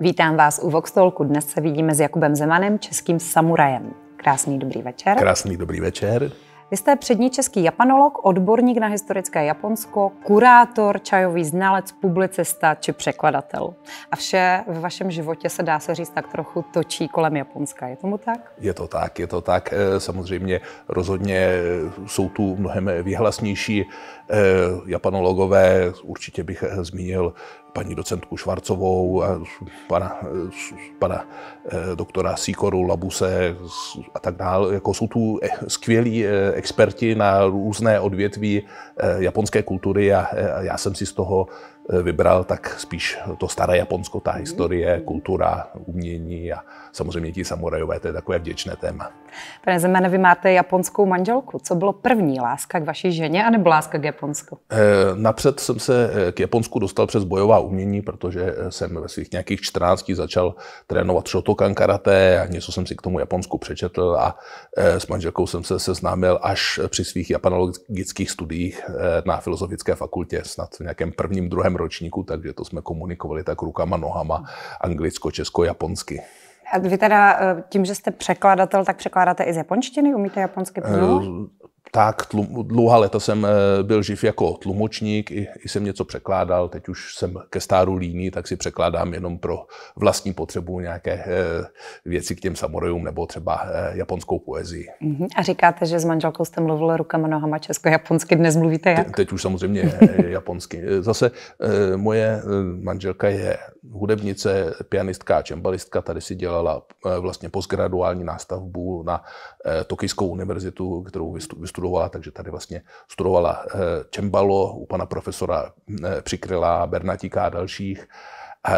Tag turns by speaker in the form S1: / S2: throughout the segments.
S1: Vítám vás u Voxtolku. Dnes se vidíme s Jakubem Zemanem, českým samurajem. Krásný dobrý večer. Krásný
S2: dobrý večer.
S1: Vy jste přední český japanolog, odborník na historické Japonsko, kurátor, čajový znalec, publicista či překladatel. A vše v vašem životě se dá se říct tak trochu točí kolem Japonska. Je tomu tak?
S2: Je to tak, je to tak. Eh, samozřejmě rozhodně eh, jsou tu mnohem vyhlasnější eh, japanologové. Určitě bych zmínil paní docentku Švarcovou, a pana, pana eh, doktora Sikoru Labuse a tak dále. Jako jsou tu eh, skvělí eh, experti na různé odvětví japonské kultury a já jsem si z toho vybral tak spíš to staré Japonsko, ta historie, kultura, umění a, samozřejmě ti samurajové, to je takové vděčné téma.
S1: Pane Zemene, vy máte japonskou manželku. Co bylo první? Láska k vaší ženě anebo láska k Japonsku?
S2: Eh, napřed jsem se eh, k Japonsku dostal přes bojová umění, protože eh, jsem ve svých nějakých 14 začal trénovat shotokan karate a něco jsem si k tomu Japonsku přečetl a s manželkou jsem se seznámil až při svých japanologických studiích na filozofické fakultě, snad v nějakém prvním, druhém ročníku, takže to jsme komunikovali tak rukama, nohama, anglicko, česko, japonsky.
S1: A vy teda eh, tím, že jste překladatel, tak překládáte i z japonštiny? Umíte japonsky? Uh,
S2: tak, tlum, dlouhá léta jsem eh, byl živ jako tlumočník, i, i jsem něco překládal, teď už jsem ke stáru líní, tak si překládám jenom pro vlastní potřebu nějaké eh, věci k těm samorojům nebo třeba eh, japonskou poezii.
S1: Mhm. A říkáte, že s manželkou jste mluvil rukama, nohama česko-japonsky, dnes mluvíte jak?
S2: Te, teď už samozřejmě japonsky. Zase moje manželka je hudebnice, pianistka a čembalistka, tady si dělala vlastně postgraduální nástavbu na Tokijskou univerzitu, kterou vystudovala studovala, takže tady vlastně studovala eh, čembalo u pana profesora eh, Přikryla, Bernatíka a dalších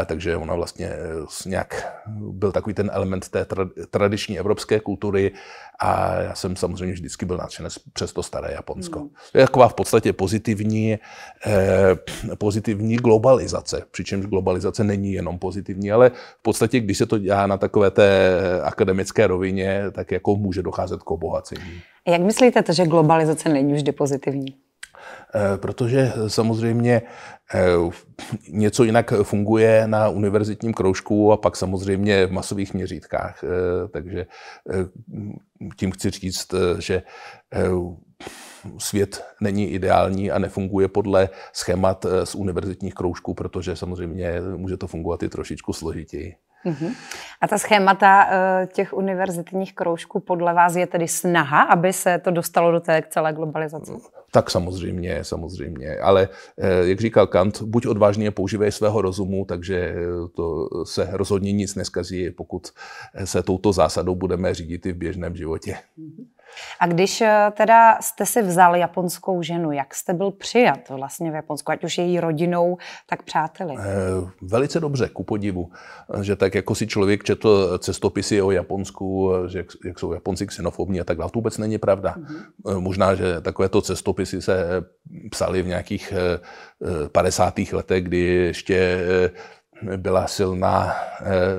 S2: takže ona vlastně eh, nějak byl takový ten element té tradiční evropské kultury a já jsem samozřejmě vždycky byl nadšen přes to staré Japonsko. Hmm. Je taková v podstatě pozitivní, eh, pozitivní globalizace, přičemž globalizace není jenom pozitivní, ale v podstatě, když se to dělá na takové té akademické rovině, tak jako může docházet k obohacení.
S1: Jak myslíte to, že globalizace není vždy pozitivní?
S2: Eh, protože samozřejmě eh, něco jinak funguje na univerzitním kroužku a pak samozřejmě v masových měřítkách. Eh, takže tím chci říct, že svět není ideální a nefunguje podle schémat z univerzitních kroužků, protože samozřejmě může to fungovat i trošičku složitěji.
S1: Mhm. A ta schémata eh, těch univerzitních kroužků podle vás je tedy snaha, aby se to dostalo do té celé globalizace? Mm,
S2: tak samozřejmě, samozřejmě. Ale eh, jak říkal Kant, buď odvážně používej svého rozumu, takže eh, to se rozhodně nic neskazí, pokud se touto zásadou budeme řídit i v běžném životě. Mm-hmm.
S1: A když eh, teda jste si vzal japonskou ženu, jak jste byl přijat vlastně v Japonsku, ať už její rodinou, tak přáteli? Eh,
S2: velice dobře, ku podivu. Že tak jako si člověk četl eh, cestopisy o Japonsku, že jak, jak jsou Japonci xenofobní a tak dále, to vůbec není pravda. Mm-hmm. Možná, že takovéto cestopisy se psaly v nějakých 50. letech, kdy ještě byla silná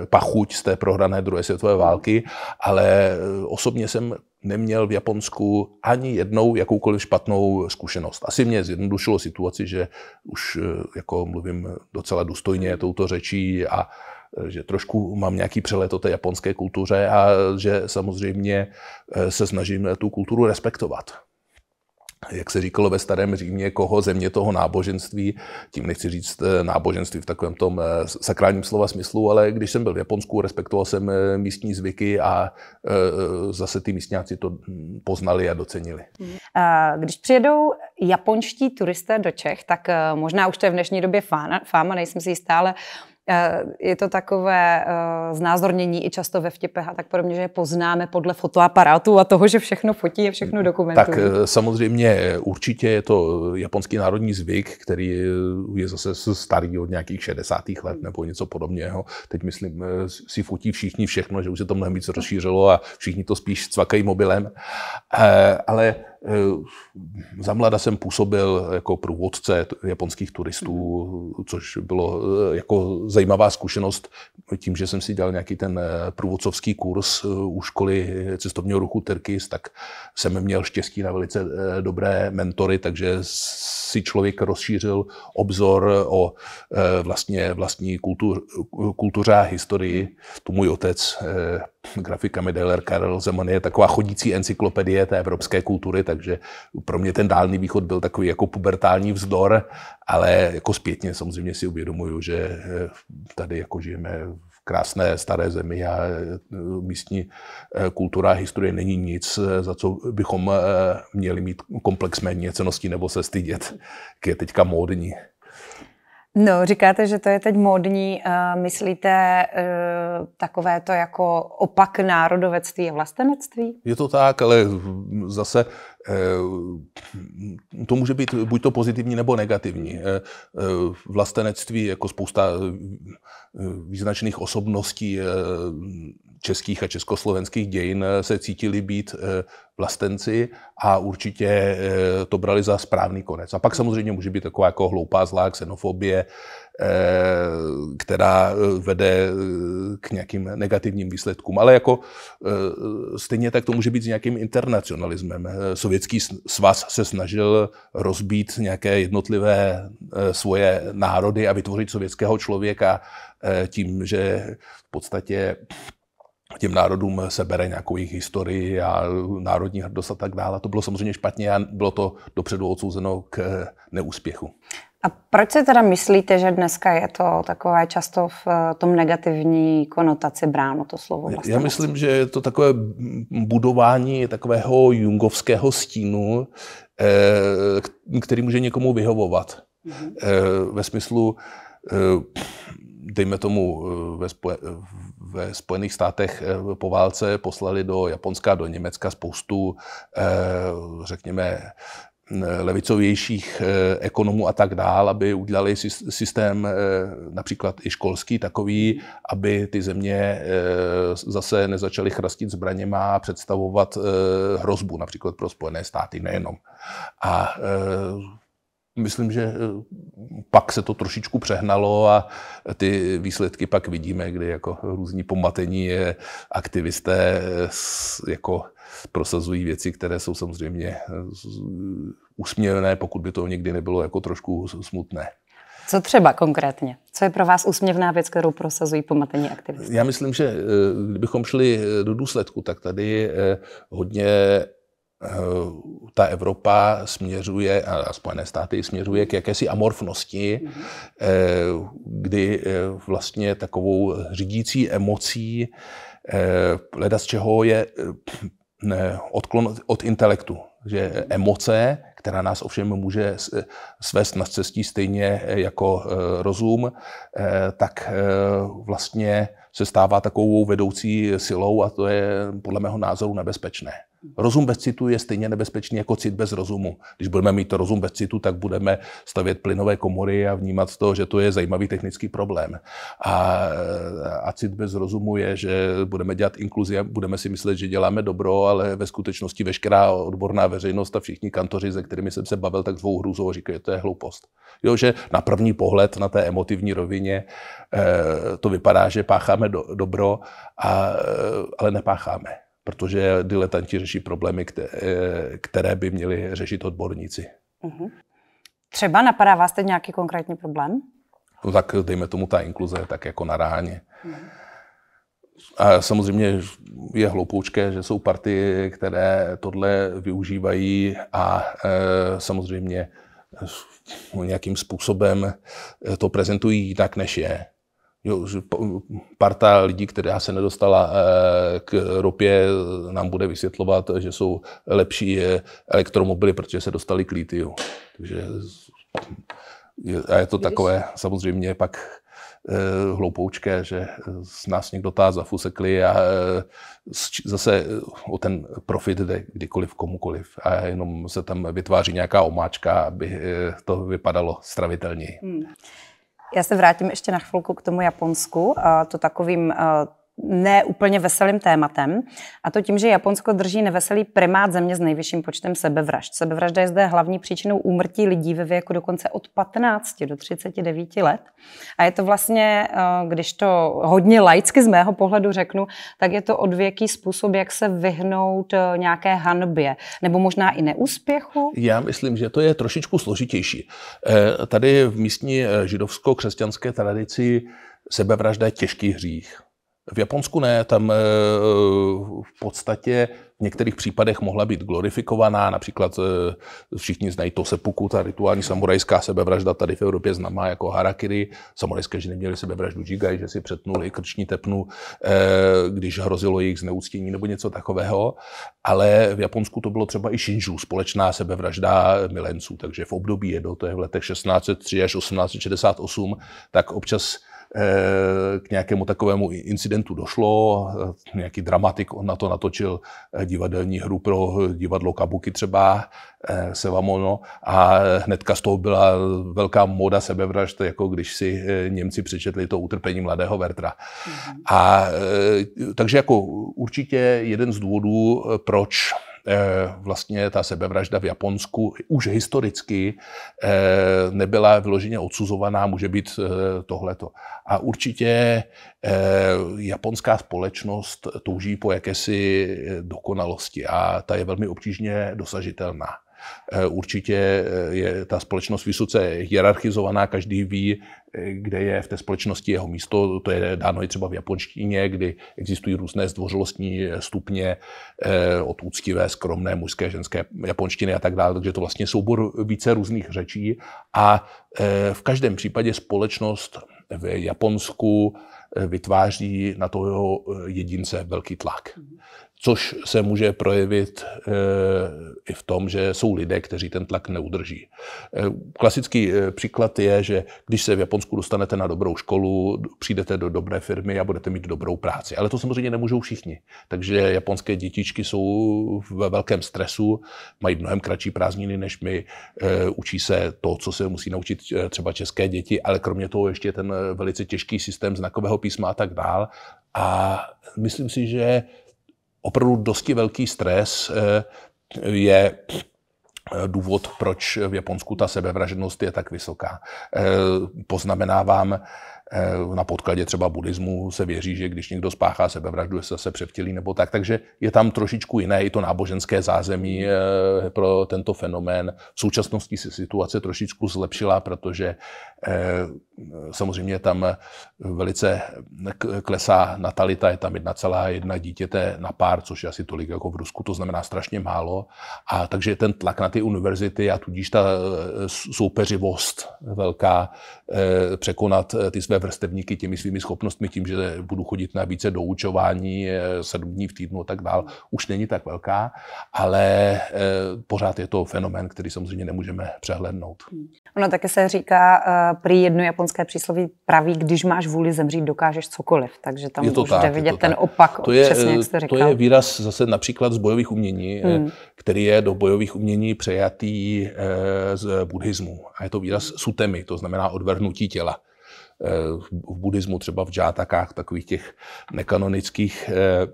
S2: pachuť z té prohrané druhé světové války, ale osobně jsem neměl v Japonsku ani jednou jakoukoliv špatnou zkušenost. Asi mě zjednodušilo situaci, že už eh, jako mluvím docela důstojně touto řečí a eh, že trošku mám nějaký přelet o té japonské kultuře a eh, že samozřejmě se snažím tu kulturu respektovat jak se říkalo ve starém Římě, koho země toho náboženství, tím nechci říct eh, náboženství v takovém tom eh, sakrálním slova smyslu, ale když jsem byl v Japonsku, respektoval jsem eh, místní zvyky a zase ty místňáci to hm, poznali a docenili.
S1: Když přijedou japonští turisté do Čech, tak možná už to je v dnešní době fáma, nejsem si jistá, ale Eh, je to takové eh, znázornění i často ve vtipech a tak podobně, že je poznáme podle fotoaparátu a toho, že všechno fotí, je všechno dokumentuje. Tak eh,
S2: samozřejmě určitě je to japonský národní zvyk, který je zase starý od nějakých 60. let nebo něco podobného. Teď myslím, si fotí všichni všechno, že už se to mnohem víc rozšířilo a všichni to spíš cvakají mobilem. Ale Eh, mlada jsem působil jako průvodce japonských turistů, mhm. což bylo eh, jako zajímavá zkušenost tím, že jsem si dělal nějaký ten eh, průvodcovský kurz u školy cestovního ruchu Tyrkis, tak jsem měl štěstí na velice dobré mentory, takže si člověk rozšířil obzor o vlastně vlastní kultuře a historii. Mhm. Tu můj otec grafika Medeller Karel Zeman je taková chodící encyklopedie té evropské kultury, takže pro mě ten dálný východ byl takový jako pubertální vzdor, ale jako zpětně samozřejmě si uvědomuju, že eh, tady jako žijeme v krásné staré zemi a eh, místní eh, kultura a historie není nic, za co bychom měli mít komplex méně cenosti nebo se stydět, je teďka módní.
S1: No, říkáte, že to je teď módní. Eh, myslíte eh, takové to jako opak národovectví a vlastenectví?
S2: Je to tak, ale zase eh, to může být buď to pozitivní nebo negativní. Vlastenectví jako spousta význačných osobností českých a československých dějin eh, se cítili být eh, vlastenci a určitě eh, to brali za správný konec. A pak samozřejmě může být taková jako hloupá zlá xenofobie, která vede k nějakým negativním výsledkům. Ale jako stejně tak to může být s nějakým internacionalismem. Sovětský svaz se snažil rozbít nějaké jednotlivé svoje národy a vytvořit sovětského člověka tím, že v podstatě těm národům se bere nějakou jejich historii a národní hrdost a tak dále. To bylo samozřejmě špatně a bylo to dopředu odsouzeno k neúspěchu.
S1: A proč si teda myslíte, že dneska je to takové často v eh, tom negativní konotaci bráno to slovo vlastenecké? Já
S2: myslím, že je to takové budování takového jungovského stínu, eh, který může někomu vyhovovat. Mm-hmm. Ve smyslu dejme tomu, eh, ve, spoje, ve Spojených státech eh, po válce poslali do Japonska, do Německa spoustu, eh, řekněme, mm, levicovějších ekonomů a tak dál, aby udělali systém například i školský takový, aby ty země zase nezačaly chrastit zbraněma a představovat hrozbu například pro Spojené státy nejenom. A Myslím, že eh, pak se to trošičku přehnalo a ty výsledky pak vidíme, kdy jako různí pomatení aktivisté eh, jako prosazují věci, které jsou samozřejmě eh, usměvné, pokud by to někdy nebylo jako trošku smutné.
S1: Co třeba konkrétně? Co je pro vás úsměvná věc, kterou prosazují pomatení
S2: aktivisté? Já myslím, že kdybychom šli do důsledku, tak tady hodně ta Evropa směřuje, a Spojené státy směřuje k jakési amorfnosti, mhm. eh, kdy eh, vlastně takovou řídící emocí eh, leda z čeho je odklon od intelektu. Že emoce, která nás ovšem může svést na cestí stejně jako rozum, tak vlastně se stává takovou vedoucí silou a to je podle mého názoru nebezpečné. Rozum bez citu je stejně nebezpečný jako cit bez rozumu. Když budeme mít to rozum bez citu, tak budeme stavět plynové komory a vnímat to, že to je zajímavý technický problém. A, a cit bez rozumu je, že budeme dělat inkluzi a budeme si myslet, že děláme dobro, ale ve skutečnosti veškerá odborná veřejnost a všichni kantoři, se kterými jsem se bavil, tak dvou hrůzou a říkají, že to je hloupost. Jo, že na první pohled, na té emotivní rovině, eh, to vypadá, že pácháme do, dobro, a, eh, ale nepácháme protože diletanti řeší problémy, eh, které by měli řešit odborníci.
S1: Uh-huh. Třeba napadá vás teď nějaký konkrétní problém?
S2: No tak dejme tomu ta inkluze, tak jako na ráně. Uh-huh. A samozřejmě je hloupoučké, že jsou party, které tohle využívají a e, samozřejmě nějakým způsobem to prezentují tak, než je. Jo, že parta lidí, která se nedostala eh, k ropě, nám bude vysvětlovat, že jsou lepší eh, elektromobily, protože se dostali k litiu. Takže a je to takové samozřejmě pak eh, hloupoučké, že z nás někdo tá fusekli a zase o ten profit jde kdykoliv komukoliv a jenom se tam vytváří nějaká omáčka, aby to vypadalo stravitelněji.
S1: Hmm. Já se vrátím ještě na chvilku k tomu Japonsku, to takovým ne úplně veselým tématem. A to tím, že Japonsko drží neveselý primát země s nejvyšším počtem sebevražd. Sebevražda je zde hlavní příčinou úmrtí lidí ve věku dokonce od 15 do 39 let. A je to vlastně, eh, když to hodně laicky z mého pohledu řeknu, tak je to odvěký způsob, jak se vyhnout eh, nějaké hanbě, nebo možná i neúspěchu.
S2: Já myslím, že to je trošičku složitější. Eh, tady v místní židovsko-křesťanské tradici sebevražda je těžký hřích v Japonsku ne, tam eh, v podstatě v některých případech mohla být glorifikovaná, například eh, všichni znají to sepuku, ta rituální samurajská sebevražda tady v Evropě známá jako harakiri. Samurajské ženy měly sebevraždu džigaj, že si přetnuli krční tepnu, eh, když hrozilo jejich zneuctění nebo něco takového. Ale v Japonsku to bylo třeba i shinju, společná sebevražda milenců. Takže v období Edo, to je v letech 1603 až 1868, tak občas Eh, k nějakému takovému incidentu došlo, eh, nějaký dramatik, on na to natočil eh, divadelní hru pro divadlo Kabuki třeba, se ono, a hnedka z toho byla velká moda sebevražd, jako když si Němci přečetli to utrpení mladého Vertra. Mm-hmm. A takže jako určitě jeden z důvodů, proč Eh, vlastně ta sebevražda v Japonsku už historicky eh, nebyla vyloženě odsuzovaná, může být eh, tohleto. A určitě japonská společnost touží po jakési dokonalosti a ta je velmi obtížně dosažitelná. Určitě je ta společnost vysoce hierarchizovaná, každý ví, kde je v té společnosti jeho místo. To je dáno i třeba v japonštině, kdy existují různé zdvořilostní stupně eh, od úctivé, skromné, mužské, ženské japonštiny a tak dále. Takže to vlastně soubor více různých řečí. A eh, v každém případě společnost v Japonsku eh, vytváří na toho jedince velký tlak. Mhm což se může projevit eh, i v tom, že jsou lidé, kteří ten tlak neudrží. Eh, klasický eh, příklad je, že když se v Japonsku dostanete na dobrou školu, přijdete do dobré firmy a budete mít dobrou práci. Ale to samozřejmě nemůžou všichni. Takže japonské dětičky jsou ve velkém stresu, mají mnohem kratší prázdniny než my, učí se to, co se musí naučit třeba české děti, ale kromě toho ještě ten velice těžký systém znakového písma a tak dál. A myslím si, že opravdu dosti velký stres eh, je eh, důvod, proč v Japonsku ta sebevražednost je tak vysoká. Eh, poznamenávám Eh, na podkladě třeba buddhismu se věří, že když někdo spáchá sebevraždu, se zase převtělí nebo tak. Takže je tam trošičku jiné i to náboženské zázemí eh, pro tento fenomén. V současnosti se situace trošičku zlepšila, protože eh, samozřejmě tam velice klesá natalita, je tam 1,1 dítěte na pár, což je asi tolik jako v Rusku, to znamená strašně málo. A takže ten tlak na ty univerzity a tudíž ta soupeřivost velká překonat ty své vrstevníky těmi svými schopnostmi, tím, že budu chodit na více doučování eh, sedm dní v týdnu a tak dál, už není tak velká, ale eh, pořád je to fenomén, který samozřejmě nemůžeme přehlednout.
S1: Ono také se říká uh, prý jedno japonské přísloví praví, když máš vůli zemřít, dokážeš cokoliv. Takže tam je to už tak, vidět je to ten tak. opak, to je, přesně jak jste říkal. To je
S2: výraz zase například z bojových umění, hmm. který je do bojových umění přejatý z buddhismu. A je to výraz sutemi, to znamená odvrhnutí těla v buddhismu, třeba v džátakách, takových těch nekanonických eh,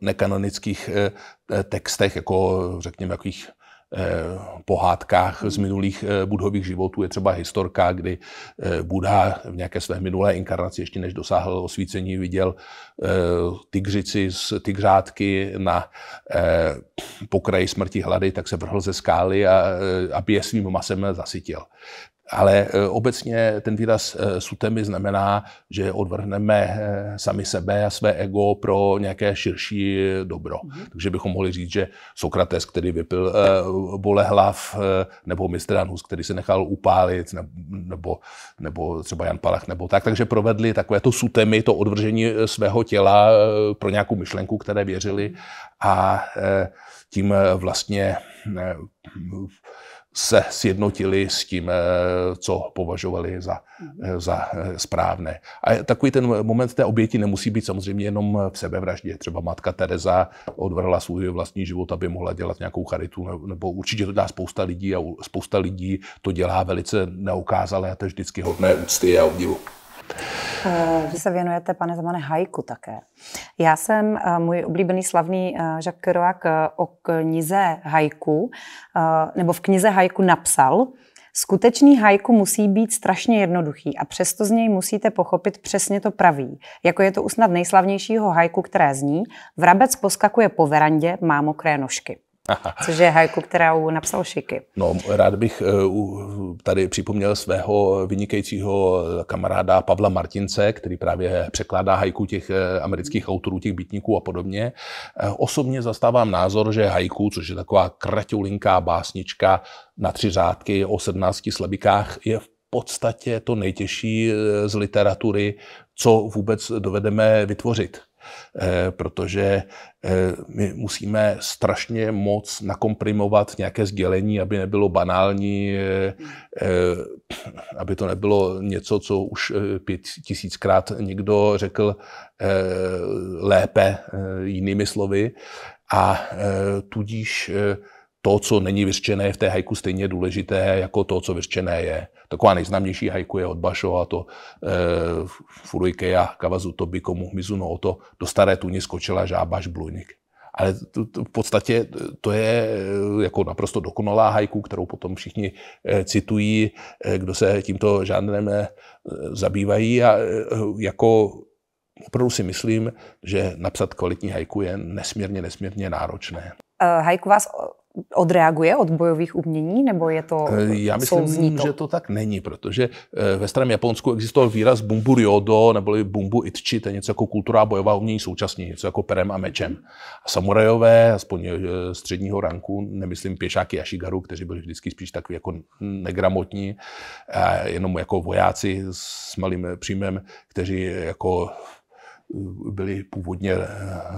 S2: nekanonických eh, eh, textech, jako řekněme, jakých pohádkách z minulých budhových životů je třeba historka, kdy Buddha v nějaké své minulé inkarnaci, ještě než dosáhl osvícení, viděl tygřici z tygřátky na pokraji smrti hlady, tak se vrhl ze skály a, aby je svým masem zasytil ale eh, obecně ten výraz eh, sutemi znamená, že odvrhneme eh, sami sebe a své ego pro nějaké širší dobro. Mhm. Takže bychom mohli říct, že Sokrates, který vypil bolehlav, nebo Anus, který se nechal upálit, nebo, nebo třeba Jan Palach, nebo tak. Takže provedli takové to sutemi, to odvržení svého těla pro nějakou myšlenku, které věřili mhm. a tím vlastně se sjednotili s tím, eh, co považovali za, eh, za eh, správné. A takový ten moment té oběti nemusí být samozřejmě jenom v sebevraždě. Třeba matka Teresa odvrhla svůj vlastní život, aby mohla dělat nějakou charitu, nebo určitě to dá spousta lidí a spousta lidí to dělá velice neukázalé a to je vždycky hodné úcty a obdivu.
S1: Eh, vy se věnujete, pane Zemane, hajku také. Já jsem, eh, můj oblíbený slavný eh, Jacques Kerouac o knize hajku, nebo v knize hajku napsal, Skutečný hajku musí být strašně jednoduchý a přesto z něj musíte pochopit přesně to pravý. Jako je to usnad nejslavnějšího hajku, které zní Vrabec poskakuje po verandě, má mokré nožky. což je hajku, která napsal Šiky.
S2: No, rád bych eh, tady připomněl svého vynikajícího kamaráda Pavla Martince, který právě překládá hajku těch eh, amerických autorů, těch bytníků a podobně. Eh, osobně zastávám názor, že hajku, což je taková kratulinká básnička na tři řádky o sednácti slabikách, je v podstatě to nejtěžší z literatury, co vůbec dovedeme vytvořit. Eh, protože eh, my musíme strašně moc nakomprimovat nějaké sdělení, aby nebylo banální, eh, aby to nebylo něco, co už pět tisíckrát někdo řekl lépe jinými slovy. A tudíž to, co není vyřčené v té hajku, stejně důležité jako to, co vyřčené je. Taková nejznámější hajku je od Basho a to e, eh, Furuikeya Kawazutobi komu Mizuno o to do staré tuny skočila žába žblunik. Ale to, to, v podstatě to je eh, jako naprosto dokonalá hajku, kterou potom všichni eh, citují, kdo se tímto žánrem zabývají a jako opravdu si myslím, že napsat kvalitní hajku je nesmírně, nesmírně náročné.
S1: Hajku vás odreaguje od bojových umění, nebo je to eh, Já myslím, to? že to
S2: tak není, protože eh, ve starém Japonsku existoval výraz bumbu ryodo, neboli bumbu itchi, to je něco jako kultura bojová umění současně, něco jako perem a mečem. A samurajové, aspoň eh, středního ranku, nemyslím pěšáky Yashigaru, kteří byli vždycky spíš takový jako negramotní, jenom jako vojáci s malým příjmem, kteří jako byli původně eh,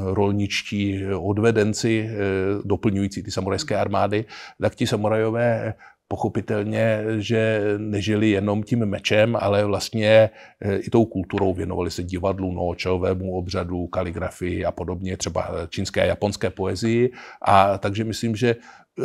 S2: rolničtí eh, odvedenci, eh, doplňující ty samurajské armády, tak ti samurajové pochopitelně, že nežili jenom tím mečem, ale vlastně i tou kulturou. Věnovali se divadlu, nočovému obřadu, kaligrafii a podobně, třeba čínské a japonské poezii. A takže myslím, že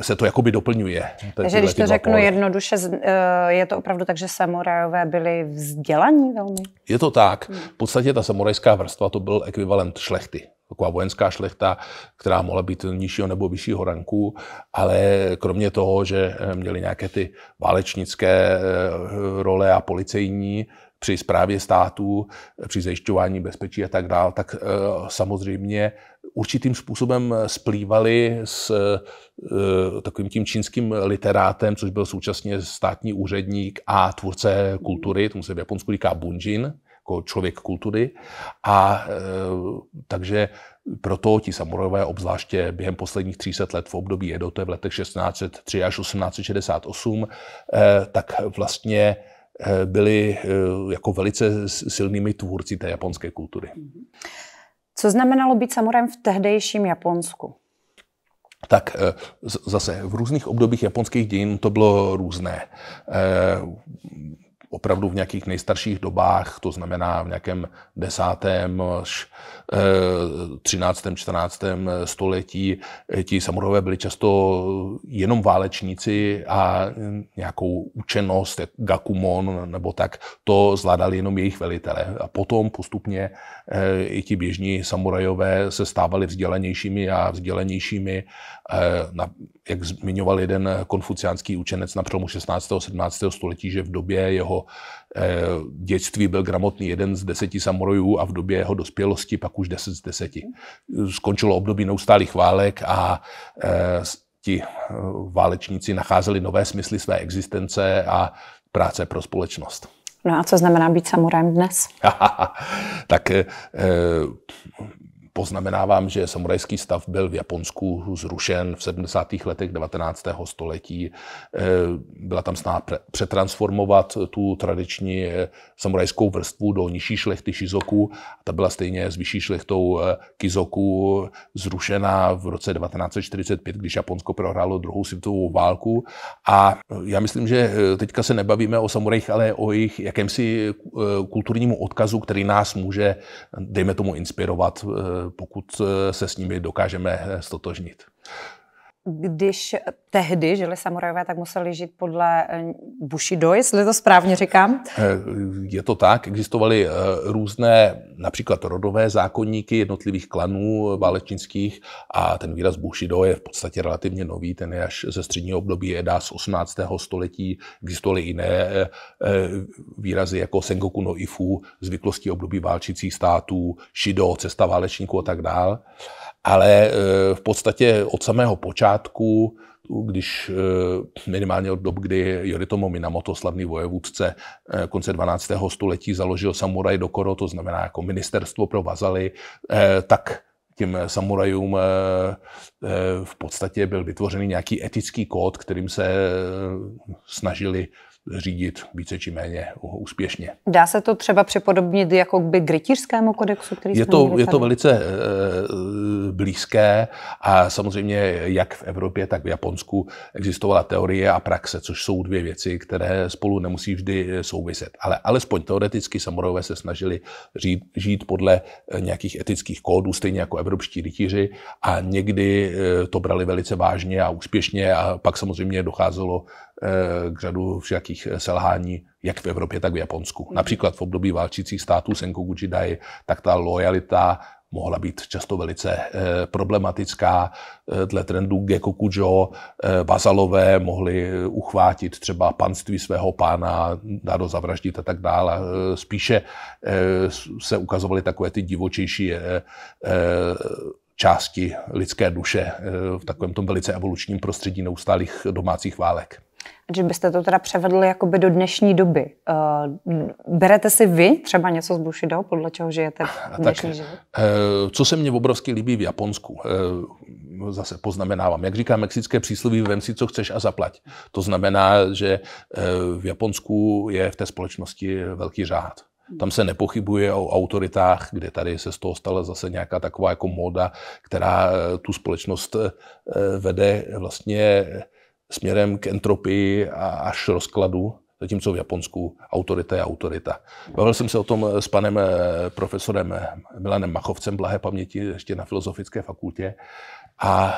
S2: se to jakoby doplňuje. Takže když to řeknu
S1: jednoduše, eh, je to opravdu tak, že samurajové byli vzdělaní velmi?
S2: Je to tak. Hmm. V podstatě ta samurajská vrstva to byl ekvivalent šlechty. Taková vojenská šlechta, která mohla být nižšího nebo vyššího ranku, ale kromě toho, že eh, měli nějaké ty válečnické eh, role a policejní, při správě státu, při zajišťování bezpečí a tak dál, tak samozřejmě určitým způsobem eh, splývaly s eh, takovým tím čínským literátem, což byl současně státní úředník a tvůrce kultury, tomu se v Japonsku říká bunjin, jako člověk kultury. A eh, takže proto ti samurajové, obzvláště během posledních 300 let v období Edo, to je v letech 1603 až 1868, tak vlastně byli jako velice silnými tvůrci té japonské kultury. Mhm.
S1: Co znamenalo být samurajem v tehdejším Japonsku?
S2: Tak eh, zase v různých obdobích japonských dějin to bylo různé eh, opravdu v nějakých nejstarších dobách, to znamená v nějakém desátém, eh, třináctém, čtrnáctém století, eh, ti samurové byli často jenom válečníci a nějakou učenost, jak gakumon nebo tak, to zvládali jenom jejich velitele. A potom postupně eh, i ti běžní samurajové se stávali vzdělenějšími a vzdělenějšími. Eh, na, jak zmiňoval jeden konfuciánský učenec na přelomu 16. a 17. století, že v době jeho eh, dětství byl gramotný jeden z deseti samorojů a v době jeho dospělosti pak už deset z deseti. Skončilo období neustálých válek a eh, ti válečníci nacházeli nové smysly své existence a práce pro společnost.
S1: No a co znamená být samurajem dnes?
S2: tak Poznamenávám, že samurajský stav byl v Japonsku zrušen v 70. letech 19. století. Eh, byla tam snaha přetransformovat tu tradiční eh, samurajskou vrstvu do nižší šlechty Shizoku. Ta byla stejně s vyšší šlechtou eh, Kizoku zrušena v roce 1945, když Japonsko prohrálo druhou světovou válku. A já myslím, že teďka se nebavíme o samurajích, ale o jejich jakémsi kulturnímu odkazu, který nás může, dejme tomu, inspirovat pokud eh, se s nimi dokážeme stotožnit. Eh,
S1: když tehdy žili samurajové, tak museli žít podle eh, Bushido, jestli to správně říkám?
S2: Eh, je to tak, existovaly eh, různé například rodové zákonníky jednotlivých klanů válečnických a ten výraz Bushido je v podstatě relativně nový, ten je až ze středního období Eda z 18. století. Existovaly jiné výrazy jako Sengoku no Ifu, zvyklosti období válčících států, Shido, cesta válečníků a tak dále ale eh, v podstatě od samého počátku když eh, minimálně od dob, kdy Yoritomo Minamoto, slavný vojevůdce eh, konce 12. století, založil samuraj dokoro, to znamená jako ministerstvo pro vazaly, tak těm samurajům v podstatě byl vytvořený nějaký etický kód, kterým se snažili řídit více či méně úspěšně.
S1: Dá se to třeba připodobnit jako by grytířskému kodexu,
S2: který je to, je to velice e, blízké a samozřejmě jak v Evropě, tak v Japonsku existovala teorie a praxe, což jsou dvě věci, které spolu nemusí vždy souviset. Ale alespoň teoreticky samorové se snažili žít, žít podle eh, nějakých etických kódů, stejně jako evropští rytíři a někdy to brali velice vážně a úspěšně a pak samozřejmě docházelo Eh, k řadu všakých eh, selhání, jak v Evropě, tak v Japonsku. Mhm. Například v období válčících států Senkoguchi Dai, tak ta lojalita mohla být často velice eh, problematická. Dle trendu Gekokujo vazalové mohli uchvátit třeba panství svého pána, dát ho zavraždit a tak dále. Spíše se ukazovaly takové ty divočejší části lidské duše eh, v takovém tom velice evolučním prostředí neustálých domácích válek.
S1: Že byste to teda převedli jakoby do dnešní doby, eh, berete si vy třeba něco z Bushido, podle čeho žijete
S2: dnešní tak, život? Eh, co se mně obrovsky líbí v Japonsku, zase poznamenávám, jak říká mexické přísloví, vem si, co chceš a zaplať. To znamená, že v Japonsku je v té společnosti velký řád. Tam se nepochybuje o autoritách, kde tady se z toho stala zase nějaká taková jako móda, která eh, tu společnost eh, vede vlastně eh, směrem k entropii a až rozkladu, zatímco v Japonsku autorita je autorita. Bavil jsem se o tom s panem profesorem Milanem Machovcem, blahé paměti, ještě na Filozofické fakultě, a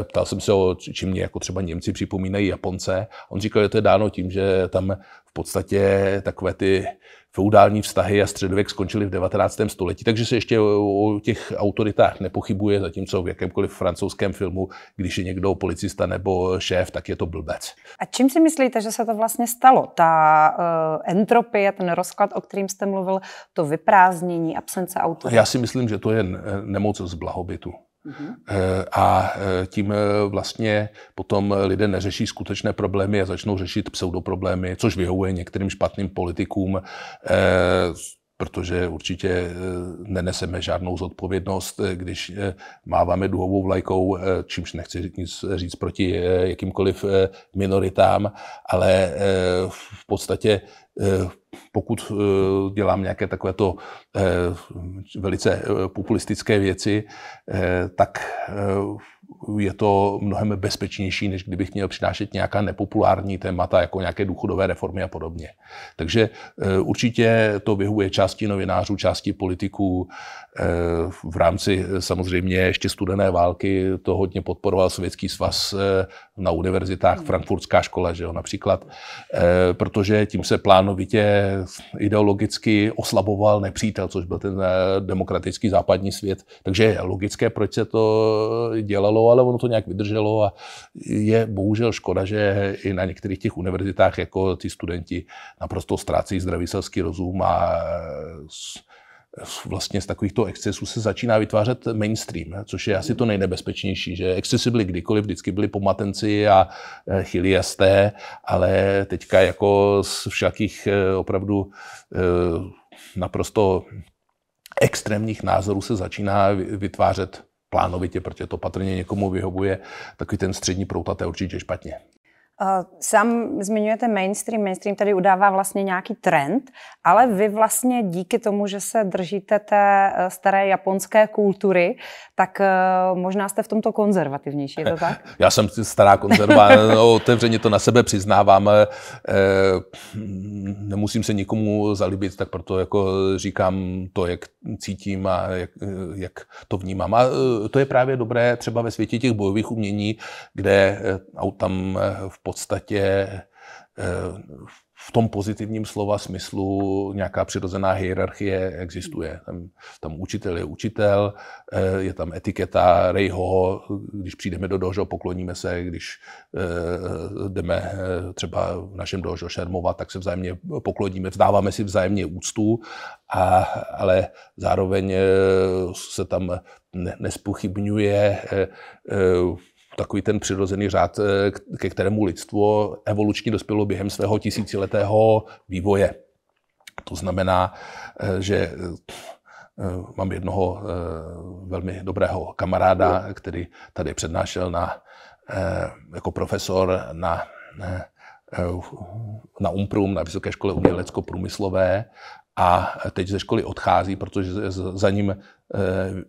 S2: e, ptal jsem se, o, čím mě jako třeba Němci připomínají Japonce. On říkal, že to je dáno tím, že tam v podstatě takové ty feudální vztahy a středověk skončily v 19. století, takže se ještě o těch autoritách nepochybuje, zatímco v jakémkoliv francouzském filmu, když je někdo policista nebo šéf, tak je to blbec.
S1: A čím si myslíte, že se to vlastně stalo? Ta uh, entropie, ten rozklad, o kterým jste mluvil, to vyprázdnění, absence autorit? Já si
S2: myslím, že to je nemoc z blahobytu. Mm-hmm. A eh, tím eh, vlastně potom lidé neřeší skutečné problémy a začnou řešit pseudoproblémy, což vyhovuje některým špatným politikům, protože určitě neneseme žádnou zodpovědnost, když máváme duhovou vlajkou, čímž nechci nic říct proti jakýmkoliv minoritám, ale v podstatě pokud eh, dělám nějaké takovéto eh, velice eh, populistické věci, tak je to mnohem bezpečnější, než kdybych měl přinášet nějaká nepopulární témata, jako nějaké důchodové reformy a podobně. Takže eh, určitě to vyhovuje části novinářů, části politiků. Eh, v rámci eh, samozřejmě ještě studené války to hodně podporoval Sovětský svaz na univerzitách, Frankfurtská škola, že jo, například, protože tím se plánovitě ideologicky oslaboval nepřítel, což byl ten demokratický západní svět. Takže je logické, proč se to dělalo nefungovalo, ale ono to nějak vydrželo a je bohužel škoda, že i na některých těch univerzitách jako ty studenti naprosto ztrácí zdravý selský rozum a vlastně z takovýchto excesů se začíná vytvářet mainstream, což je asi to nejnebezpečnější, že excesy byly kdykoliv, vždycky byly pomatenci a e, chyliasté, ale teďka jako z všakých e, opravdu e, naprosto extrémních názorů se začíná vytvářet plánovitě, protože to patrně někomu vyhovuje, takový ten střední proutat je určitě špatně.
S1: Eh, sám zmiňujete mainstream. Mainstream tady udává vlastně nějaký trend, ale vy vlastně díky tomu, že se držíte té eh, staré japonské kultury, tak eh, možná jste v tomto konzervativnější, je to tak?
S2: Já jsem stará konzerva, no, otevřeně to na sebe přiznávám. Nemusím se nikomu zalibit, tak proto jako říkám to, jak cítím a jak, jak to vnímám. A to je právě dobré třeba ve světě těch bojových umění, kde tam v podstatě eh, v tom pozitivním slova smyslu nějaká přirozená hierarchie existuje. Tam, tam učitel je učitel, eh, je tam etiketa Rejho, když přijdeme do dožo, pokloníme se, když eh, jdeme třeba v našem dožo šermovat, tak se vzájemně pokloníme, vzdáváme si vzájemně úctu, a, ale zároveň se tam nespochybňuje takový ten přirozený řád, eh, ke kterému lidstvo evolučně dospělo během svého tisíciletého vývoje. To znamená, eh, že eh, mám jednoho velmi dobrého kamaráda, který tady přednášel na, jako profesor na na UMPRUM, na Vysoké škole umělecko-průmyslové a teď ze školy odchází, protože za ním eh,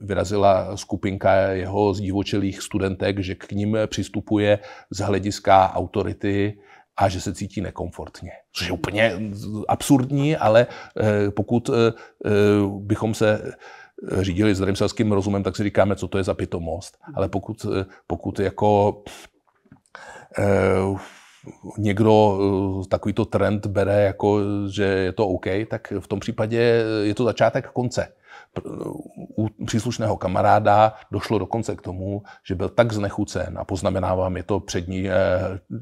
S2: vyrazila skupinka jeho zdivočelých studentek, že k ním přistupuje z hlediska autority a že se cítí nekomfortně. Což je úplně absurdní, ale eh, pokud eh, bychom se řídili zdravým selským rozumem, tak si říkáme, co to je za pitomost. Ale pokud, pokud jako někdo eh, takovýto trend bere jako, že je to OK, tak v tom případě je to začátek konce. U příslušného kamaráda došlo dokonce k tomu, že byl tak znechucen a poznamenávám, je to přední eh,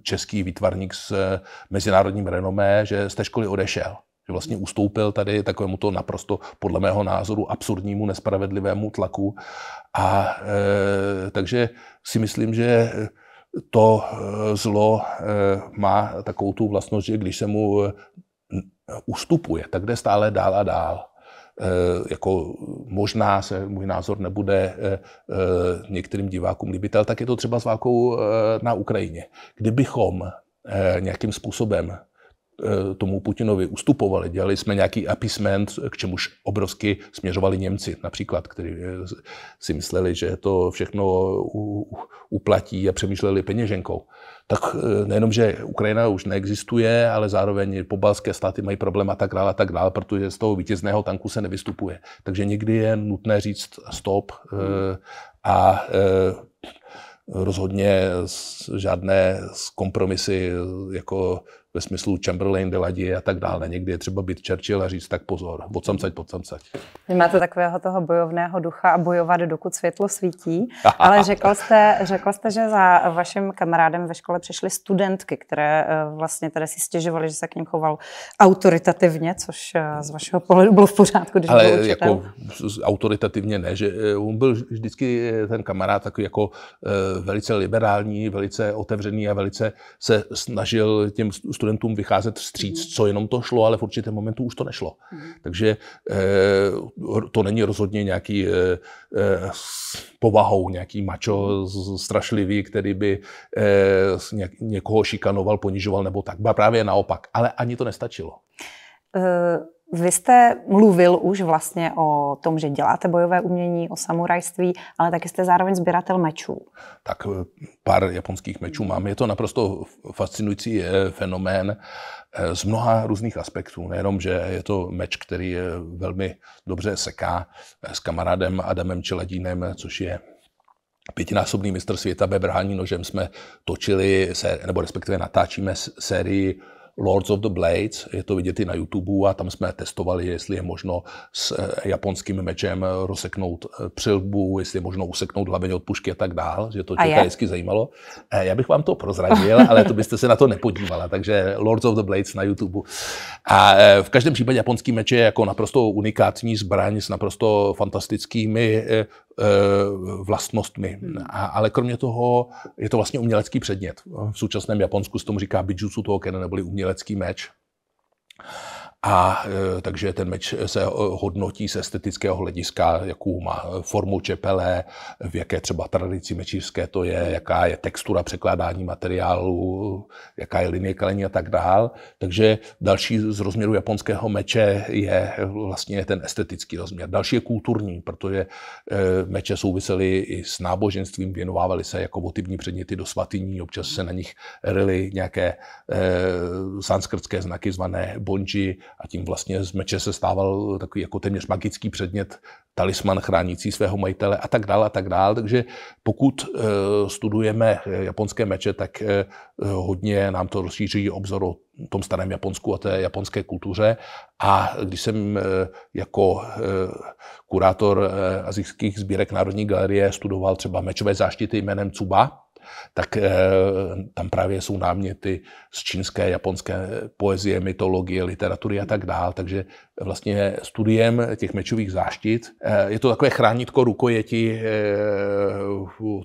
S2: český výtvarník s eh, mezinárodním renomé, že z té školy odešel že vlastně ustoupil tady takovému to naprosto, podle mého názoru, absurdnímu, nespravedlivému tlaku. A e, takže si myslím, že to eh, zlo eh, má takovou tu vlastnost, že když se mu eh, ustupuje, tak jde stále dál a dál. Jako možná se můj názor nebude některým divákům líbit, ale tak je to třeba s válkou na Ukrajině. Kdybychom nějakým způsobem Eh, tomu Putinovi ustupovali, dělali jsme nějaký apisment, k čemuž obrovsky směřovali Němci například, kteří eh, si mysleli, že to všechno uplatí a přemýšleli peněženkou. Tak eh, nejenom, že Ukrajina už neexistuje, ale zároveň pobalské státy mají problém a tak dále, a tak dále, protože z toho vítězného tanku se nevystupuje. Takže někdy je nutné říct stop a rozhodně žádné kompromisy jako ve smyslu Chamberlain, Deladie a tak dále. Někdy je třeba být Churchill a říct tak pozor, odsamcať, podsamcať.
S1: Vy máte takového toho bojovného ducha a bojovat, dokud světlo svítí, ale řekl jste, řekl jste, že za vaším kamarádem ve škole přišly studentky, které eh, vlastně tady si stěžovaly, že se k ním choval autoritativně, což eh, z vašeho pohledu bylo v pořádku, když ale byl učitel. jako
S2: autoritativně ne, že eh, on byl vždycky ten kamarád takový jako velice liberální, velice otevřený a velice se snažil těm studentům studentům vycházet vstříc, mhm. co jenom to šlo, ale v určitém momentu už to nešlo. Mhm. Takže eh, to není rozhodně nějaký eh, eh, povahou, nějaký mačo strašlivý, který by někoho šikanoval, ponižoval nebo tak. Právě naopak. Ale ani to nestačilo.
S1: Uh vy jste mluvil už vlastně o tom, že děláte bojové umění, o samurajství, ale taky jste zároveň sběratel mečů.
S2: Tak eh, pár japonských mečů mám. Je to naprosto fascinující fenomén eh, z mnoha různých aspektů. Nejenom, že je to meč, který je velmi dobře seká eh, s kamarádem Adamem Čeladínem, což je pětinásobný mistr světa ve brhání nožem jsme točili, sérii, nebo respektive natáčíme sérii Lords of the Blades, je to vidět i na YouTube a tam jsme testovali, jestli je možno s eh, japonským mečem rozseknout eh, přilbu, jestli je možno useknout hlavně od pušky a tak dál, že to člověka vždycky zajímalo. Eh, já bych vám to prozradil, ale to byste se na to nepodívala, takže Lords of the Blades na YouTube. A v každém případě japonský meč je jako naprosto unikátní zbraň s naprosto fantastickými Eh, vlastnostmi. Hmm. A, ale kromě toho je to vlastně umělecký předmět. V současném Japonsku se tomu říká bijutsu toho kena, neboli umělecký meč. A e, takže ten meč se e, hodnotí z estetického hlediska, jakou má e, formu čepele, v jaké třeba tradici mečířské to je, jaká je textura překládání materiálu, jaká je linie kalení a tak dál. Takže další z rozměru japonského meče je vlastně ten estetický rozměr. Další je kulturní, protože meče souvisely i s náboženstvím, věnovávaly se jako motivní předměty do svatyní, občas se na nich rily nějaké sanskrtské znaky zvané bonji, a tím vlastně z meče se stával takový jako téměř magický předmět, talisman chránící svého majitele a tak dále a tak dále. Takže pokud eh, studujeme eh, japonské meče, tak eh, hodně nám to rozšíří obzor o tom starém Japonsku a té japonské kultuře. A když jsem jako kurátor azijských sbírek Národní galerie studoval třeba mečové záštity jménem Cuba, tak eh, tam právě jsou náměty z čínské, japonské poezie, mytologie, literatury a tak dál. Takže vlastně studiem těch mečových záštit eh, je to takové chránitko rukojeti eh,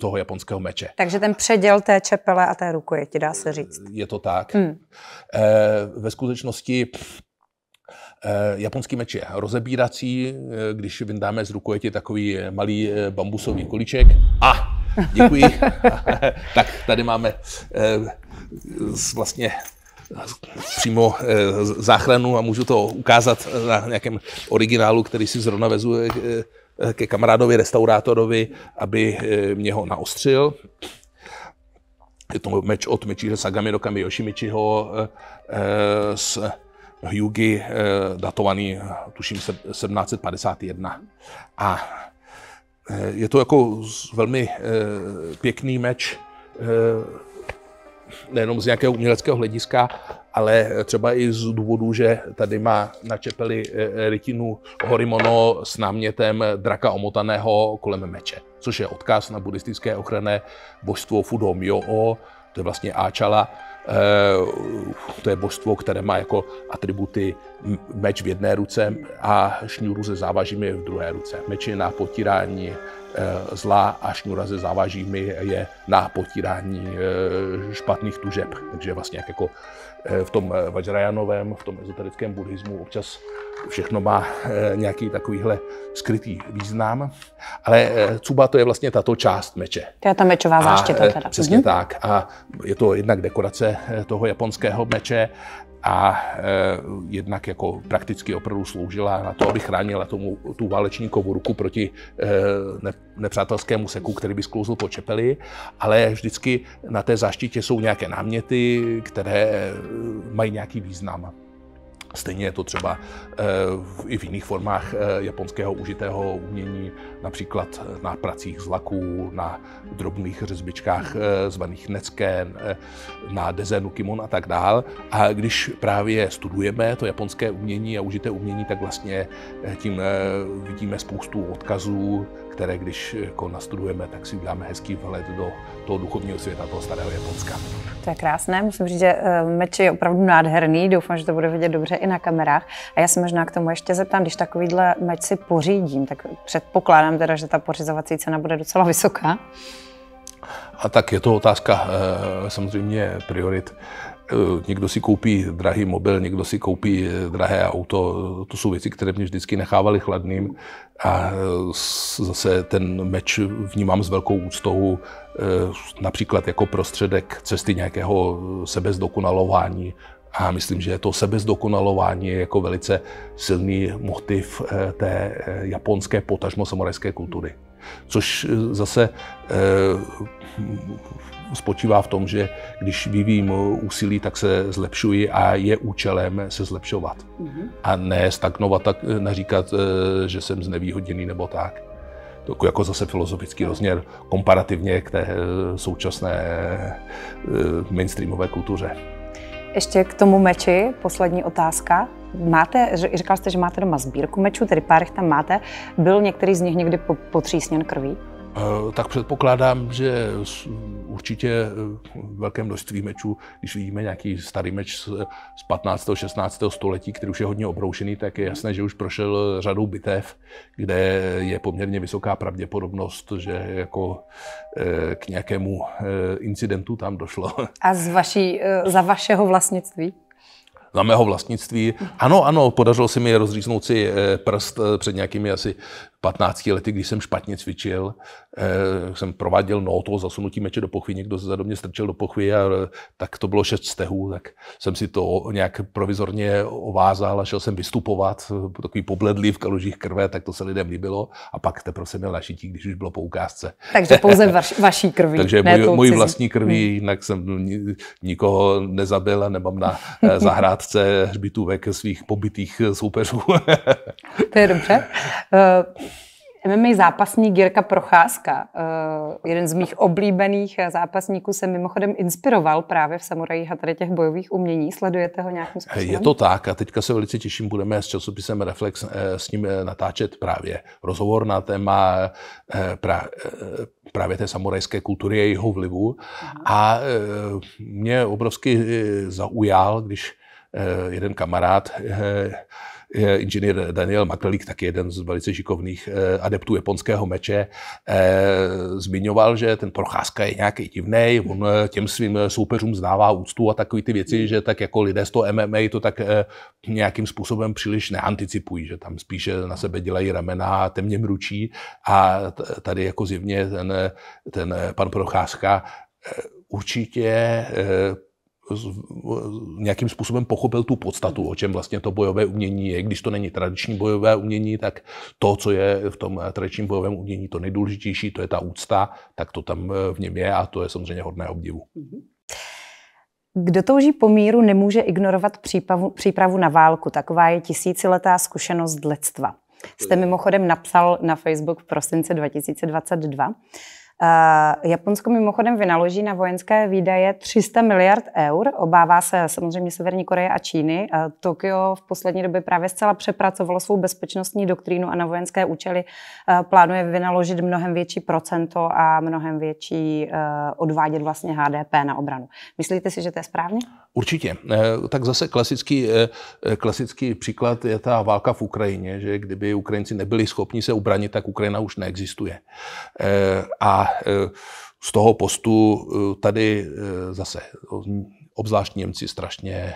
S2: toho japonského meče.
S1: Takže ten předěl té čepele a té rukojeti, dá se
S2: říct. Je to tak. Hmm. Ve skutečnosti Japonský meč je rozebírací, když vyndáme z rukojeti takový malý bambusový kolíček a Děkuji. tak tady máme eh, vlastně eh, přímo eh, záchranu a můžu to ukázat na nějakém originálu, který si zrovna vezu ke kamarádovi restaurátorovi, aby mě ho naostřil. Je to meč od mečíře Sagami do Kami Yoshimichiho s Hyugi, datovaný tuším 1751. A Eh, je to jako velmi eh, pěkný meč, eh, nejenom z nějakého uměleckého hlediska, ale třeba i z důvodu, že tady má na čepeli rytinu Horimono s námětem draka omotaného kolem meče, což je odkaz na buddhistické ochranné božstvo Fudo Mio'o, to je vlastně ačala. Eh, to je božstvo, které má jako atributy meč v jedné ruce a šňůru se závažími v druhé ruce. Meč je na potírání eh, zla a šňůra se závažími je na potírání eh, špatných tužeb. Takže vlastně jak jako Eh, v tom eh, Vajrayanovém, v tom ezoterickém buddhismu občas všechno má eh, nějaký takovýhle skrytý význam. Ale cuba to je vlastně tato část meče.
S1: To je ta mečová záštěta teda. Přesně mhm.
S2: tak. A je to jednak dekorace toho japonského meče a e, jednak jako prakticky opravdu sloužila na to, aby chránila tomu, tu válečníkovou ruku proti e, nepřátelskému seku, který by sklouzl po čepeli, ale vždycky na té záštitě jsou nějaké náměty, které e, mají nějaký význam. Stejně je to třeba eh, i v jiných formách eh, japonského užitého umění, například eh, na pracích z laků, na drobných řezbičkách zvaných necken, na dezenu kimon a tak dál. A když právě studujeme to japonské umění a užité umění, tak vlastně tím vidíme spoustu odkazů které když jako nastudujeme, tak si uděláme hezký vhled do toho duchovního světa, toho starého Japonska.
S1: To je krásné, musím říct, že eh, meč je opravdu nádherný, doufám, že to bude vidět dobře i na kamerách. A já se možná k tomu ještě zeptám, když takovýhle meč si pořídím, tak předpokládám teda, že ta pořizovací cena bude docela vysoká.
S2: A tak je to otázka eh, samozřejmě priorit. Eh, někdo si koupí drahý mobil, někdo si koupí eh, drahé auto. Eh, to jsou věci, které mě vždycky nechávaly chladným. A zase ten meč vnímám s velkou úctou, například jako prostředek cesty nějakého sebezdokonalování. A myslím, že to sebezdokonalování je jako velice silný motiv té japonské potažmo samorajské kultury. Což zase spočívá v tom, že když vyvím uh, úsilí, tak se zlepšuji a je účelem se zlepšovat. Mm-hmm. A ne stagnovat, tak eh, naříkat, eh, že jsem znevýhodněný nebo tak. To jako zase filozofický rozměr komparativně k té eh, současné mainstreamové kultuře.
S1: Ještě k tomu meči, poslední otázka. Máte, říkal jste, že máte doma sbírku mečů, tedy pár tam máte. Byl některý z nich někdy potřísněn krví?
S2: Eh, tak předpokládám, že určitě eh, velké množství mečů, když vidíme nějaký starý meč z 15. 16. století, který už je hodně obroušený, tak je jasné, že už prošel řadou bitev, kde je poměrně vysoká pravděpodobnost, že jako eh, k nějakému incidentu tam došlo.
S1: A z vaší, za vašeho vlastnictví?
S2: za mého vlastnictví. Ano, ano, podařilo se mi rozříznout si prst před nějakými asi 15 lety, když jsem špatně cvičil, eh, jsem prováděl notou zasunutí meče do pochvy, někdo se za mě strčil do pochvy a eh, tak to bylo šest stehů, tak jsem si to nějak provizorně ovázal a šel jsem vystupovat, eh, takový pobledlý v kalužích krve, tak to se lidem líbilo a pak teprve jsem měl našití, když už bylo po ukázce. Takže pouze vaš, vaší krví. Takže ne můj, můj vlastní krví, hmm. jinak jsem nikoho nezabil a nemám na eh, zahrádce hřbitůvek svých pobytých soupeřů.
S1: to je dobře. Uh... MMA zápasník Jirka Procházka, eh, jeden z mých oblíbených eh, zápasníků, se mimochodem inspiroval právě v samurajích a tady těch bojových umění. Sledujete ho nějakým způsobem? Je to
S2: tak a teďka se velice těším, budeme s časopisem Reflex eh, s ním natáčet právě rozhovor na téma právě té samurajské kultury a jeho vlivu. Aha. A mě obrovsky zaujal, když jeden kamarád Eh, inženýr Daniel Makrelík, taky jeden z velice šikovných eh, adeptů japonského meče, eh, zmiňoval, že ten Procházka je nějaký divný, on těm svým soupeřům zdává úctu a takové ty věci, že tak jako lidé z toho MMA to tak nějakým způsobem příliš neanticipují, že tam spíše na sebe dělají ramena, temně mručí a tady jako zjevně ten, ten pan Procházka určitě nějakým způsobem pochopil tu podstatu, o čem vlastně to bojové umění je. Když to není tradiční bojové umění, tak to, co je v tom eh, tradičním bojovém umění to nejdůležitější, to je ta úcta, tak to tam eh, v něm je a to je samozřejmě hodné obdivu. Mhm.
S1: Kdo touží po míru, nemůže ignorovat přípravu, přípravu na válku. Taková je tisíciletá zkušenost lidstva. Jste mimochodem napsal na Facebook v prosince 2022. Eh, Japonsko mimochodem vynaloží na vojenské výdaje 300 miliard eur. Obává se samozřejmě Severní Koreje a Číny. Eh, Tokio v poslední době právě zcela přepracovalo svou bezpečnostní doktrínu a na vojenské účely eh, plánuje vynaložit mnohem větší procento a mnohem větší odvádět vlastně HDP na obranu. Myslíte si, že to je správně?
S2: Určitě. Eh, tak zase klasický, eh, eh, klasický příklad je ta válka v Ukrajině, že kdyby Ukrajinci nebyli schopni se ubranit, tak Ukrajina už neexistuje. A z toho postu tady zase obzvlášť Němci strašně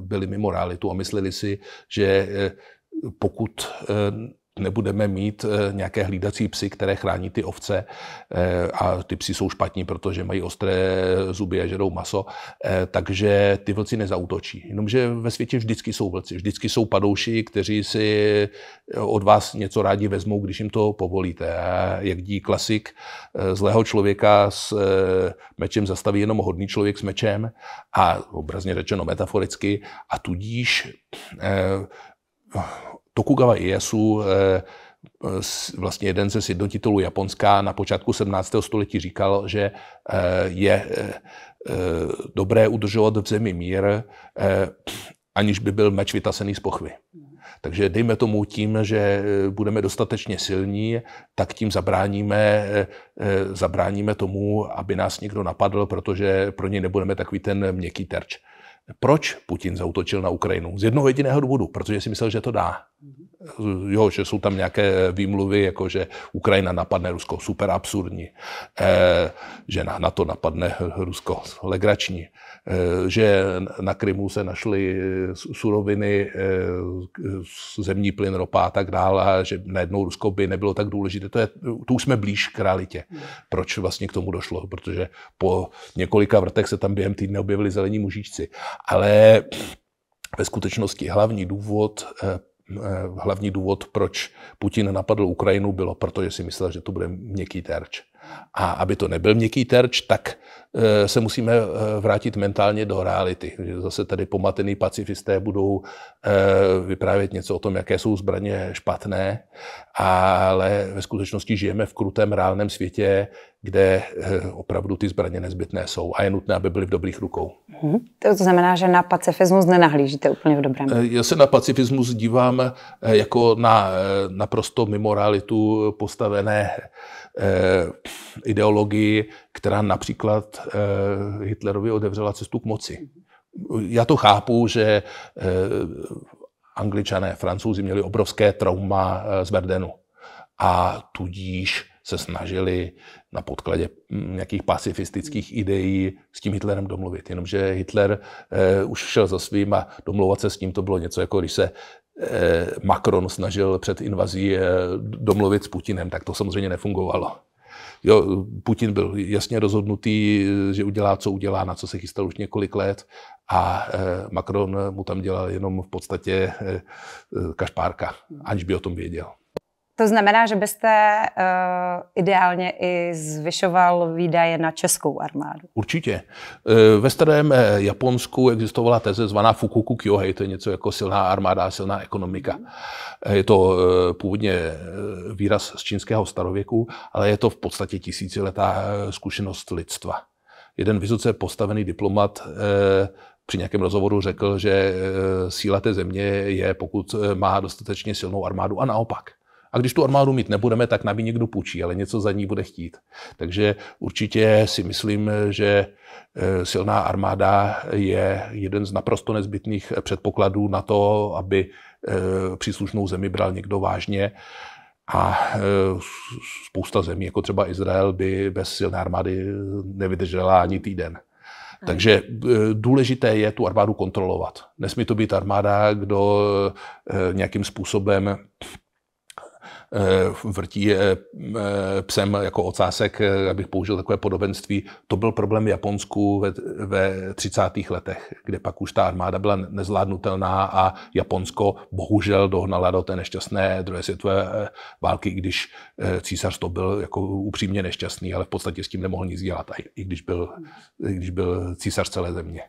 S2: byli mimo realitu a mysleli si, že pokud nebudeme mít eh, nějaké hlídací psy, které chrání ty ovce eh, a ty psy jsou špatní, protože mají ostré zuby a žerou maso, eh, takže ty vlci nezautočí. Jenomže ve světě vždycky jsou vlci, vždycky jsou padouši, kteří si od vás něco rádi vezmou, když jim to povolíte. A jak dí klasik, zlého člověka s mečem zastaví jenom hodný člověk s mečem a obrazně řečeno metaforicky a tudíž Tokugawa Ieyasu, eh, eh, vlastně jeden ze sjednotitelů Japonska, na počátku 17. století říkal, že eh, je dobré udržovat v zemi mír, aniž by byl meč vytasený z pochvy. Takže dejme tomu tím, že budeme dostatečně silní, tak tím zabráníme, zabráníme tomu, aby nás někdo napadl, protože pro něj nebudeme takový ten měkký terč. Proč Putin zautočil na Ukrajinu? Z jednoho jediného důvodu, protože si myslel, že to dá. Mhm. jo, že jsou tam nějaké výmluvy, jako že Ukrajina napadne Rusko, super absurdní, e, že na, na to napadne Rusko, legrační, e, že na Krymu se našly suroviny, e, zemní plyn, ropa a tak dále, a že najednou Rusko by nebylo tak důležité. To, je, to už jsme blíž k realitě. Mhm. Proč vlastně k tomu došlo? Protože po několika vrtech se tam během týdne objevili zelení mužičci. Ale ve skutečnosti hlavní důvod Eh, hlavní důvod, proč Putin napadl Ukrajinu, bylo proto, že si myslel, že to bude měkký terč. A aby to nebyl měkký terč, tak eh, se musíme eh, vrátit mentálně do reality. Zase tady pomatený pacifisté budou eh, vyprávět něco o tom, jaké jsou zbraně špatné, ale ve skutečnosti žijeme v krutém reálném světě, kde opravdu ty zbraně nezbytné jsou a je nutné, aby byly v dobrých rukou.
S1: Mhm. To znamená, že na pacifismus nenahlížíte úplně v dobrém.
S2: Já se na pacifismus dívám jako na naprosto mimo realitu postavené Eh, ideologii, která například eh, Hitlerovi odevřela cestu k moci. Já to chápu, že eh, angličané, francouzi měli obrovské trauma z Verdenu a tudíž se snažili na podkladě hm, nějakých pacifistických ideí s tím Hitlerem domluvit. Jenomže Hitler eh, už šel za svým a domlouvat se s ním to bylo něco, jako když se Eh, Macron snažil před invazí eh, domluvit s Putinem, tak to samozřejmě nefungovalo. Jo, Putin byl jasně rozhodnutý, že udělá, co udělá, na co se chystal už několik let a eh, Macron mu tam dělal jenom v podstatě kašpárka, aniž by o tom věděl.
S1: To znamená, že byste uh, ideálně i zvyšoval výdaje na českou armádu.
S2: Určitě. Eh, ve starém eh, Japonsku existovala teze zvaná Fukuku Kyohei, to je něco jako silná armáda, silná ekonomika. Je to původně výraz z čínského starověku, ale je to v podstatě tisíciletá zkušenost lidstva. Jeden vysoce postavený diplomat při nějakém rozhovoru řekl, že síla té země je, pokud má dostatečně silnou armádu a naopak. A když tu armádu mít nebudeme, tak nám ji někdo půjčí, ale něco za ní bude chtít. Takže určitě si myslím, že eh, silná armáda je jeden z naprosto nezbytných eh, předpokladů na to, aby eh, příslušnou zemi bral někdo vážně. A spousta zemí, jako třeba Izrael, by bez silné armády nevydržela ani týden. Takže důležité je tu armádu kontrolovat. Nesmí to být armáda, kdo nějakým způsobem Eh, vrtí eh, eh, psem jako ocásek, abych použil takové podobenství. To byl problém v Japonsku ve, ve 30. letech, kde pak už ta armáda byla nezvládnutelná a Japonsko bohužel dohnala do té nešťastné druhé světové války, i když císař to byl jako upřímně nešťastný, ale v podstatě s tím nemohl nic dělat, i když byl, i když byl císař celé země.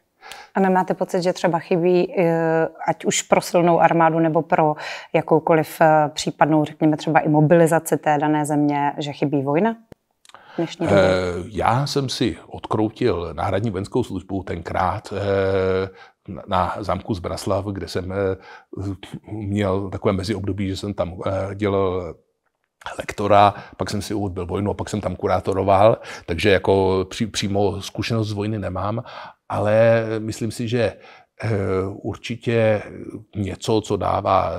S1: A nemáte pocit, že třeba chybí, eh, ať už pro silnou armádu nebo pro jakoukoliv eh, případnou, řekněme třeba i mobilizaci té dané země, že chybí vojna? Eh,
S2: já jsem si odkroutil náhradní vojenskou službu tenkrát na zámku z Braslav, kde jsem měl takové meziobdobí, že jsem tam dělal lektora, pak jsem si odbyl vojnu a pak jsem tam kurátoroval, takže jako při, přímo zkušenost z vojny nemám, ale myslím si, že eh, určitě něco, co dává eh,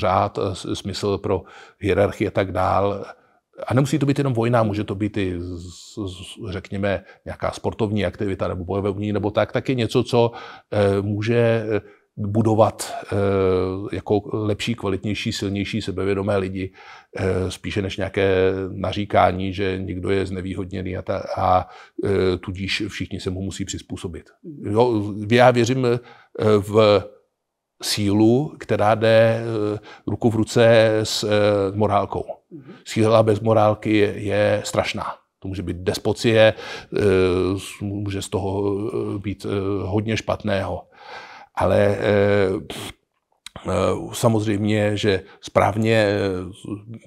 S2: řád, eh, smysl pro hierarchii a tak dál. A nemusí to být jenom vojna, může to být i, řekněme, nějaká sportovní aktivita nebo bojovní nebo tak, je něco, co může budovat eh, jako lepší, kvalitnější, silnější, sebevědomé lidi, eh, spíše než nějaké naříkání, že někdo je znevýhodněný a, ta, a eh, tudíž všichni se mu musí přizpůsobit. Jo, já věřím v sílu, která jde ruku v ruce s morálkou. Mhm. Síla bez morálky je strašná. To může být despocie, může z toho být hodně špatného. Ale eh, eh, Samozřejmě, že správně eh,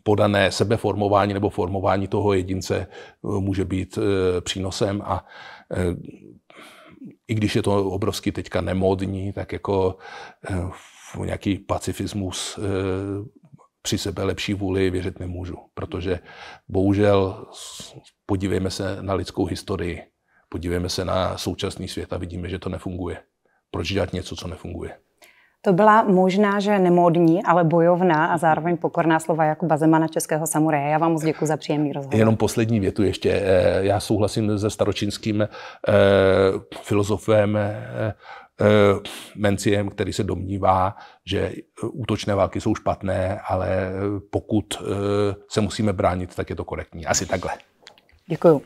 S2: podané sebeformování nebo formování toho jedince může být přínosem a i když je to obrovsky teďka nemodní, tak jako nějaký pacifismus při sebe lepší vůli věřit nemůžu, protože bohužel podívejme se na lidskou historii, podívejme se na současný svět a vidíme, že to nefunguje proč dělat něco, co nefunguje?
S1: To byla možná, že nemodní, ale bojovná a zároveň pokorná slova Jakuba Zemana Českého samuraje. Já vám moc děkuji za příjemný rozhovor.
S2: Jenom poslední větu ještě. Eh, já souhlasím se staročínským eh, filozofem eh, eh, Menciem, který se domnívá, že útočné války jsou špatné, ale pokud eh, se musíme bránit, tak je to korektní. Asi takhle.
S1: Děkuji.